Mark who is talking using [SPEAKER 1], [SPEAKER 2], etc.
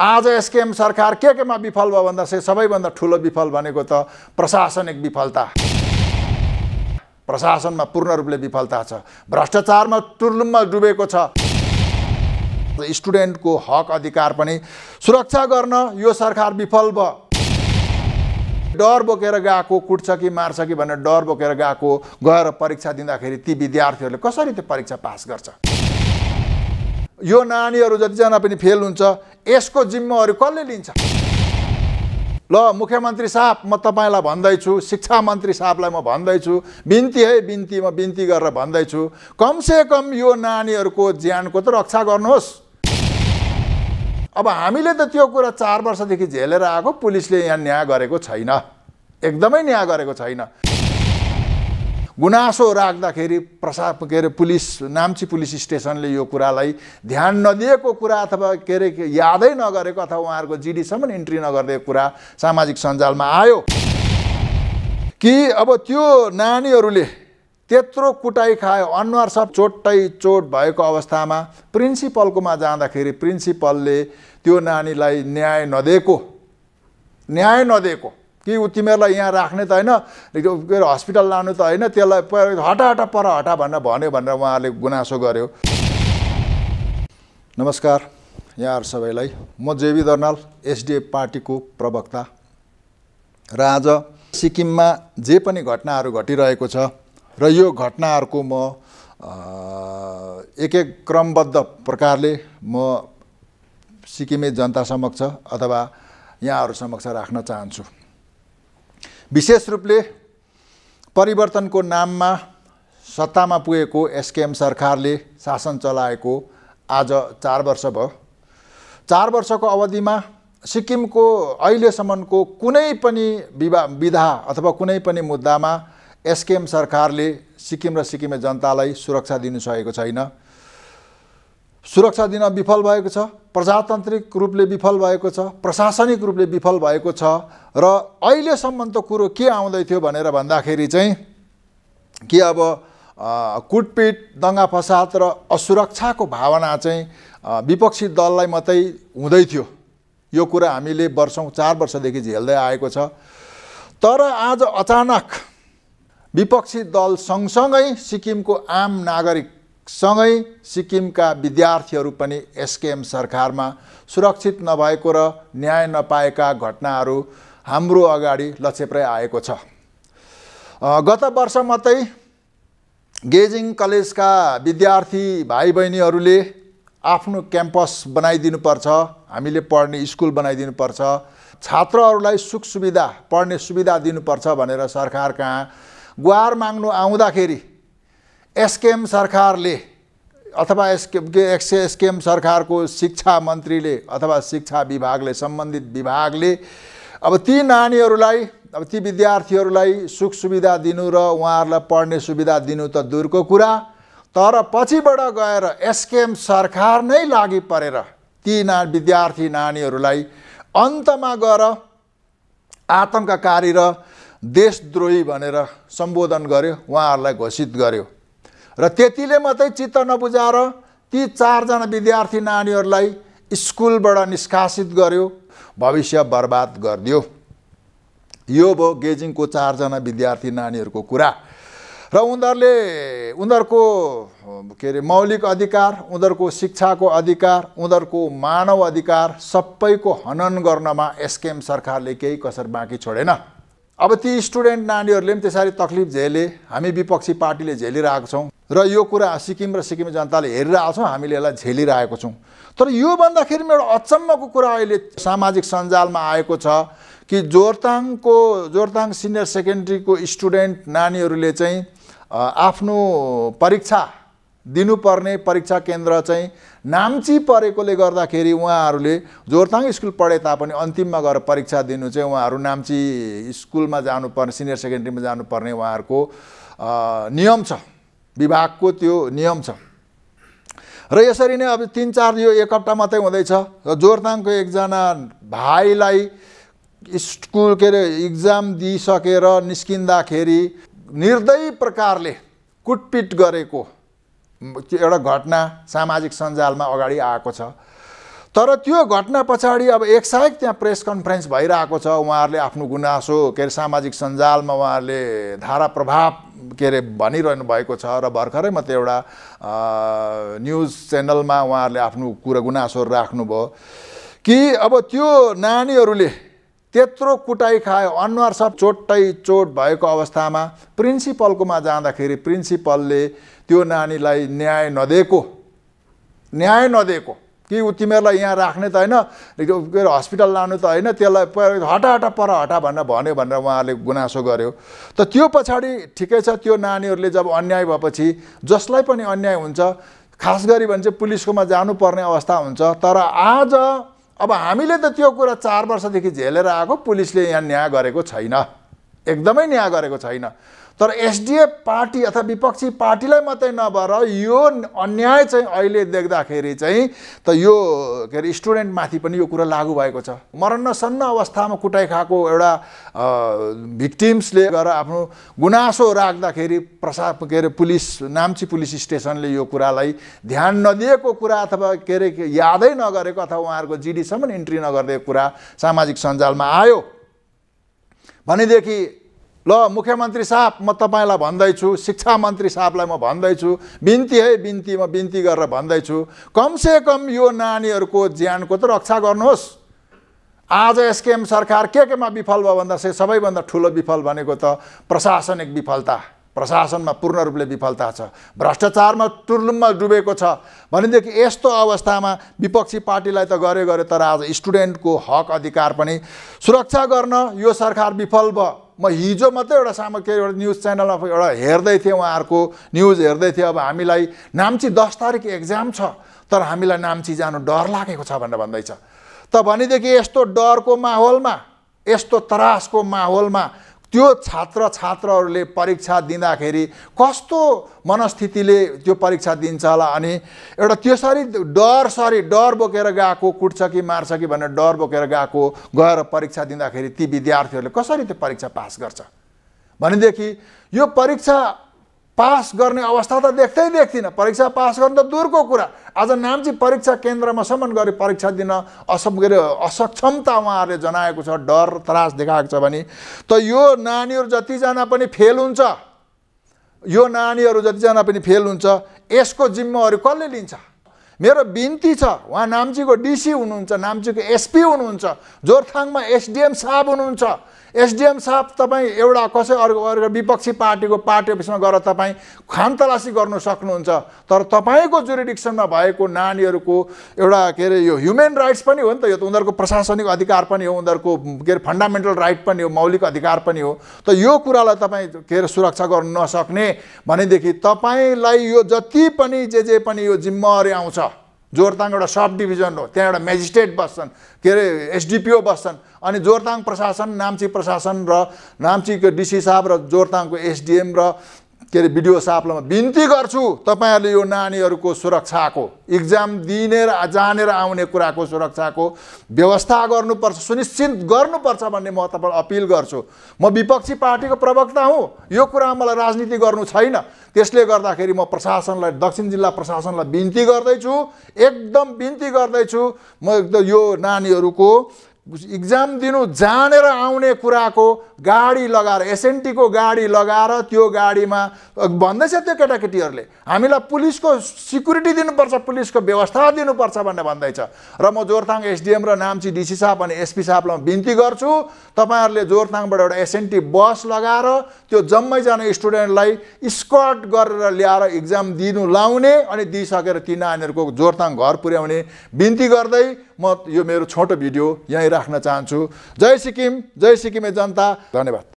[SPEAKER 1] आज एसकेएम सरकार के केमा विफल भयो भन्दा सबैभन्दा ठुलो विफल भनेको त प्रशासनिक विफलता प्रशासनमा पूर्ण रूपले विफलता छ भ्रष्टाचारमा टुर्लुममा डुबेको छ स्टुडेन्टको हक अधिकार पनि सुरक्षा गर्न यो सरकार विफल भयो डर बोकेर गएको कुट्छ कि मार्छ कि भनेर डर बोकेर गएको गएर परीक्षा दिँदाखेरि ती विद्यार्थीहरूले कसरी त्यो परीक्षा पास गर्छ यो नानीहरू जतिजना पनि फेल हुन्छ यसको जिम्मेवारी कसले लिन्छ ल मुख्यमन्त्री साहब म तपाईँलाई भन्दैछु शिक्षा मन्त्री साहबलाई म भन्दैछु बिन्ती है बिन्ती म बिन्ती गरेर भन्दैछु कमसेकम यो नानीहरूको ज्यानको त रक्षा गर्नुहोस् अब हामीले त त्यो कुरा चार वर्षदेखि झेलेर आएको पुलिसले यहाँ न्याय गरेको छैन एकदमै न्याय गरेको छैन गुनासो राख्दाखेरि प्रसा के अरे पुलिस नाम्ची पुलिस स्टेसनले यो कुरालाई ध्यान नदिएको कुरा अथवा के अरे यादै नगरेको अथवा उहाँहरूको जिडीसम्म इन्ट्री नगरिदिएको कुरा सामाजिक सञ्जालमा आयो कि अब त्यो नानीहरूले त्यत्रो कुटाइ खायो अनुहार सब चोटै चोट भएको अवस्थामा प्रिन्सिपलकोमा जाँदाखेरि प्रिन्सिपलले त्यो नानीलाई न्याय नदिएको न्याय नदिएको कि ऊ तिमीहरूलाई यहाँ राख्ने त होइन के अरे हस्पिटल लानु त होइन त्यसलाई हटा हटा पर हटा भनेर भन्यो भनेर उहाँहरूले गुनासो गर्यो नमस्कार यहाँहरू सबैलाई म जेबी दर्नाल एसडिएफ पार्टीको प्रवक्ता र आज सिक्किममा जे पनि घटनाहरू घटिरहेको छ र यो घटनाहरूको म एक एक क्रमबद्ध प्रकारले म सिक्किमे जनता समक्ष अथवा यहाँहरू समक्ष राख्न चाहन्छु विशेष रूपले परिवर्तनको नाममा सत्तामा पुगेको एसकेएम सरकारले शासन चलाएको आज चार वर्ष भयो चार वर्षको अवधिमा सिक्किमको अहिलेसम्मको कुनै पनि विवा विधा अथवा कुनै पनि मुद्दामा एसकेएम सरकारले सिक्किम र सिक्किमे जनतालाई सुरक्षा दिनु सकेको छैन सुरक्षा दिन विफल भएको छ प्रजातान्त्रिक रूपले विफल भएको छ प्रशासनिक रूपले विफल भएको छ र अहिलेसम्म त कुरो के आउँदै थियो भनेर भन्दाखेरि चाहिँ कि अब कुटपिट दङ्गा फसाद र असुरक्षाको भावना चाहिँ विपक्षी दललाई मात्रै हुँदै थियो यो कुरा हामीले वर्षौँ चार वर्षदेखि झेल्दै आएको छ तर आज अचानक विपक्षी दल सँगसँगै सिक्किमको आम नागरिक सँगै सिक्किमका विद्यार्थीहरू पनि एसकेएम सरकारमा सुरक्षित नभएको र न्याय नपाएका घटनाहरू हाम्रो अगाडि लक्षेप्रै आएको छ गत वर्ष मात्रै गेजिङ कलेजका विद्यार्थी भाइ बहिनीहरूले आफ्नो क्याम्पस बनाइदिनुपर्छ हामीले पढ्ने स्कुल बनाइदिनुपर्छ छात्रहरूलाई सुख सुविधा पढ्ने सुविधा दिनुपर्छ भनेर सरकार कहाँ गुहार माग्नु आउँदाखेरि एसकेएम सरकारले अथवा एसके एसकेएम सरकारको शिक्षा मन्त्रीले अथवा शिक्षा विभागले सम्बन्धित विभागले अब ती नानीहरूलाई अब ती विद्यार्थीहरूलाई सुख सुविधा दिनु र उहाँहरूलाई पढ्ने सुविधा दिनु त दूरको कुरा तर पछिबाट गएर एसकेएम सरकार नै लागि परेर ती ना विद्यार्थी नानीहरूलाई अन्तमा गएर आतङ्ककारी र देशद्रोही भनेर सम्बोधन गर्यो उहाँहरूलाई घोषित गर्यो र त्यतिले मात्रै चित्त नबुझाएर ती चारजना विद्यार्थी नानीहरूलाई स्कुलबाट निष्कासित गर्यो भविष्य बर्बाद गरिदियो यो भयो गेजिङको चारजना विद्यार्थी नानीहरूको कुरा र उनीहरूले उनीहरूको के अरे मौलिक अधिकार उनीहरूको शिक्षाको अधिकार उनीहरूको मानव अधिकार सबैको हनन गर्नमा एसकेएम सरकारले केही कसर बाँकी छोडेन अब ती स्टुडेन्ट नानीहरूले पनि त्यसरी तक्लिफ झेले हामी विपक्षी पार्टीले झेलिरहेको छौँ र यो कुरा सिक्किम र सिक्किम जनताले हेरिरहेछौँ हामीले यसलाई झेलिरहेको छौँ तर यो भन्दाखेरि एउटा अचम्मको कुरा अहिले सामाजिक सञ्जालमा आएको छ कि जोरताङको जोरताङ सिनियर सेकेन्ड्रीको स्टुडेन्ट नानीहरूले चाहिँ आफ्नो परीक्षा दिनुपर्ने परीक्षा केन्द्र चाहिँ नाम्ची परेकोले गर्दाखेरि उहाँहरूले जोरथाङ स्कुल पढे तापनि अन्तिममा गएर परीक्षा दिनु चाहिँ उहाँहरू नाम्ची स्कुलमा जानुपर्ने सिनियर सेकेन्ड्रीमा जानुपर्ने उहाँहरूको नियम छ विभागको त्यो नियम छ र यसरी नै अब तिन चार यो एक हप्ता मात्रै हुँदैछ र जोरथाङको एकजना भाइलाई स्कुल के अरे इक्जाम दिइसकेर निस्किँदाखेरि निर्दयी प्रकारले कुटपिट गरेको एउटा घटना सामाजिक सञ्जालमा अगाडि आएको छ तर त्यो घटना पछाडि अब एकसायक त्यहाँ प्रेस कन्फरेन्स भइरहेको छ उहाँहरूले आफ्नो गुनासो के अरे सामाजिक सञ्जालमा उहाँहरूले धारा प्रभाव के अरे भनिरहनु भएको छ र भर्खरै मात्रै एउटा न्युज च्यानलमा उहाँहरूले आफ्नो कुरा गुनासो राख्नुभयो कि अब त्यो नानीहरूले त्यत्रो कुटाइ खायो अनुहार सब चोटै चोट भएको अवस्थामा प्रिन्सिपलकोमा जाँदाखेरि प्रिन्सिपलले त्यो नानीलाई न्याय नदिएको न्याय नदिएको कि ऊ तिमीहरूलाई यहाँ राख्ने त होइन के अरे हस्पिटल लानु त होइन त्यसलाई हटा हटा पर हटा भनेर भन्यो भनेर उहाँहरूले गुनासो गर्यो त त्यो पछाडि ठिकै छ त्यो नानीहरूले जब अन्याय भएपछि जसलाई पनि अन्याय हुन्छ खास गरी भने चाहिँ पुलिसकोमा जानुपर्ने अवस्था हुन्छ तर आज अब हामीले त त्यो कुरा चार वर्षदेखि झेलेर आएको पुलिसले यहाँ न्याय गरेको छैन एकदमै न्याय गरेको छैन तर एसडिएफ पार्टी अथवा विपक्षी पार्टीलाई मात्रै नभएर यो अन्याय चाहिँ अहिले देख्दाखेरि चाहिँ त यो के अरे स्टुडेन्टमाथि पनि यो कुरा लागु भएको छ मरणसन्न अवस्थामा कुटाइ खाएको एउटा भिक्टिम्सले गएर आफ्नो गुनासो राख्दाखेरि प्रसा के अरे पुलिस नाम्ची पुलिस स्टेसनले यो कुरालाई ध्यान नदिएको कुरा अथवा के अरे यादै नगरेको अथवा उहाँहरूको जिडीसम्म इन्ट्री नगरिदिएको कुरा सामाजिक सञ्जालमा आयो भनेदेखि ल मुख्यमन्त्री साहब म तपाईँलाई भन्दैछु शिक्षा मन्त्री साहबलाई म भन्दैछु बिन्ती है बिन्ती म बिन्ती गरेर भन्दैछु कमसेकम यो नानीहरूको ज्यानको त रक्षा गर्नुहोस् आज एसकेएम सरकार के केमा विफल भयो भन्दा सबैभन्दा ठुलो विफल भनेको त प्रशासनिक विफलता प्रशासनमा पूर्ण रूपले विफलता छ भ्रष्टाचारमा टुर्लुममा डुबेको छ भनेदेखि यस्तो अवस्थामा विपक्षी पार्टीलाई त गरे गरे तर आज स्टुडेन्टको हक अधिकार पनि सुरक्षा गर्न यो सरकार विफल भयो म हिजो मात्रै एउटा सामा के एउटा न्युज च्यानलमा एउटा हेर्दै थिएँ उहाँहरूको न्युज हेर्दै थिएँ अब हामीलाई नाम्ची दस तारिक एक्जाम छ तर हामीलाई नाम्ची जानु डर लागेको छ भनेर भन्दैछ त भनेदेखि यस्तो डरको माहौलमा यस्तो त्रासको माहौलमा त्यो छात्र छात्राहरूले परीक्षा दिँदाखेरि कस्तो मनस्थितिले त्यो परीक्षा दिन्छ होला अनि एउटा त्यसरी डर सरी डर बोकेर गएको कुट्छ कि मार्छ कि भनेर डर बोकेर गएको गएर परीक्षा दिँदाखेरि ती विद्यार्थीहरूले कसरी त्यो परीक्षा पास गर्छ भनेदेखि यो परीक्षा पास गर्ने अवस्था त देख्दै देख्दिनँ परीक्षा पास गर्नु त दूरको कुरा आज नाम्ची परीक्षा केन्द्रमा सम्मान गरी परीक्षा दिन असम के अरे असक्षमता उहाँहरूले जनाएको छ डर त्रास देखाएको छ भने त यो नानीहरू जतिजना पनि फेल हुन्छ यो नानीहरू जतिजना पनि फेल हुन्छ यसको जिम्मेवारी कसले लिन्छ मेरो बिन्ती छ उहाँ नाम्चीको डिसी हुनुहुन्छ नाम्चीको एसपी हुनुहुन्छ जोरथाङमा एसडिएम साहब हुनुहुन्छ एसडिएम साहब तपाईँ एउटा कसै अर्को अर्को विपक्षी पार्टीको पार्टी अफिसमा गएर तपाईँ खानतलासी गर्नु सक्नुहुन्छ तर तपाईँको जुरिडिक्सनमा भएको नानीहरूको एउटा के अरे यो ह्युमेन राइट्स पनि हो नि त यो त उनीहरूको प्रशासनिक अधिकार पनि हो उनीहरूको के अरे फन्डामेन्टल राइट पनि हो मौलिक अधिकार पनि हो त यो कुरालाई तपाईँ के अरे सुरक्षा गर्नु नसक्ने भनेदेखि तपाईँलाई यो जति पनि जे जे पनि यो जिम्मेवारी आउँछ जोरताङ एउटा सब डिभिजन हो त्यहाँ एउटा मेजिस्ट्रेट बस्छन् के अरे एसडिपिओ बस्छन् अनि जोरताङ प्रशासन नाम्ची प्रशासन र नाम्चीको डिसी साहब र जोरताङको एसडिएम र के अरे बिडिओ साफलामा म बिन्ती गर्छु तपाईँहरूले यो नानीहरूको सुरक्षाको इक्जाम दिने र जानेर आउने कुराको सुरक्षाको व्यवस्था गर्नुपर्छ सुनिश्चित गर्नुपर्छ भन्ने म तपाईँलाई अपिल गर्छु म विपक्षी पार्टीको प्रवक्ता हुँ यो कुरा मलाई राजनीति गर्नु छैन त्यसले गर्दाखेरि म प्रशासनलाई दक्षिण जिल्ला प्रशासनलाई बिन्ती गर्दैछु एकदम बिन्ती गर्दैछु म एकदम यो नानीहरूको इक्जाम दिनु जानेर आउने कुराको गाडी लगाएर एसएनटीको गाडी लगाएर त्यो गाडीमा भन्दैछ त्यो केटाकेटीहरूले हामीलाई पुलिसको सिक्युरिटी दिनुपर्छ पुलिसको व्यवस्था दिनुपर्छ भनेर भन्दैछ र म जोरथाङ एसडिएम र नाम्ची डिसी साहब अनि एसपी साहबलाई बिन्ती गर्छु तपाईँहरूले जोरथाङबाट एउटा एसएनटी बस लगाएर त्यो जम्मै जम्मैजना स्टुडेन्टलाई स्कट गरेर ल्याएर इक्जाम दिनु लाउने अनि दिइसकेर ती नानीहरूको जोरथाङ घर पुर्याउने बिन्ती गर्दै म यो मेरो छोटो भिडियो यहीँ राख्न चाहन्छु जय सिक्किम जय सिक्किमे जनता धन्यवाद